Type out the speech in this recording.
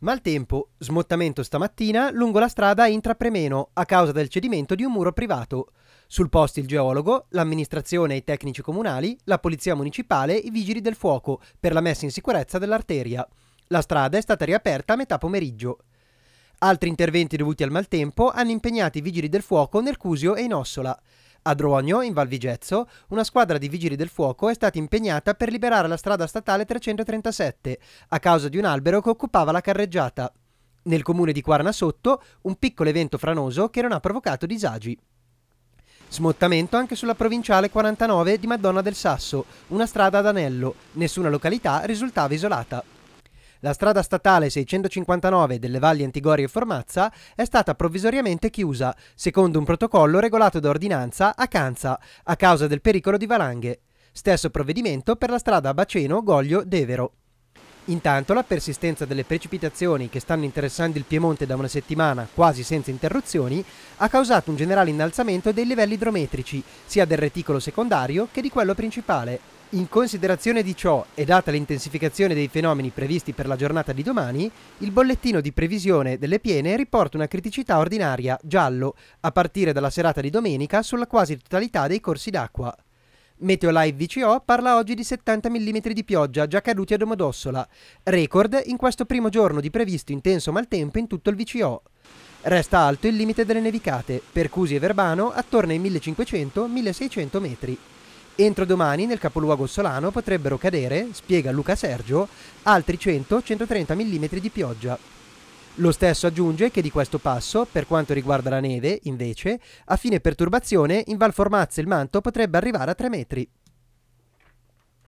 Maltempo, smottamento stamattina lungo la strada Premeno a causa del cedimento di un muro privato. Sul posto il geologo, l'amministrazione e i tecnici comunali, la polizia municipale e i vigili del fuoco per la messa in sicurezza dell'arteria. La strada è stata riaperta a metà pomeriggio. Altri interventi dovuti al maltempo hanno impegnato i vigili del fuoco nel Cusio e in Ossola. A Drogno, in Val Vigezzo, una squadra di vigili del fuoco è stata impegnata per liberare la strada statale 337 a causa di un albero che occupava la carreggiata. Nel comune di Quarna Sotto, un piccolo evento franoso che non ha provocato disagi. Smottamento anche sulla provinciale 49 di Madonna del Sasso, una strada ad anello. Nessuna località risultava isolata. La strada statale 659 delle valli Antigori e Formazza è stata provvisoriamente chiusa, secondo un protocollo regolato da ordinanza a Canza, a causa del pericolo di valanghe. Stesso provvedimento per la strada Baceno-Goglio-Devero. Intanto la persistenza delle precipitazioni che stanno interessando il Piemonte da una settimana quasi senza interruzioni ha causato un generale innalzamento dei livelli idrometrici sia del reticolo secondario che di quello principale. In considerazione di ciò e data l'intensificazione dei fenomeni previsti per la giornata di domani, il bollettino di previsione delle piene riporta una criticità ordinaria giallo a partire dalla serata di domenica sulla quasi totalità dei corsi d'acqua. Meteolive VCO parla oggi di 70 mm di pioggia già caduti a Domodossola, record in questo primo giorno di previsto intenso maltempo in tutto il VCO. Resta alto il limite delle nevicate, per Cusi e Verbano attorno ai 1500-1600 metri. Entro domani nel capoluogo solano potrebbero cadere, spiega Luca Sergio, altri 100-130 mm di pioggia. Lo stesso aggiunge che di questo passo, per quanto riguarda la neve, invece, a fine perturbazione in Val Formazza il manto potrebbe arrivare a 3 metri.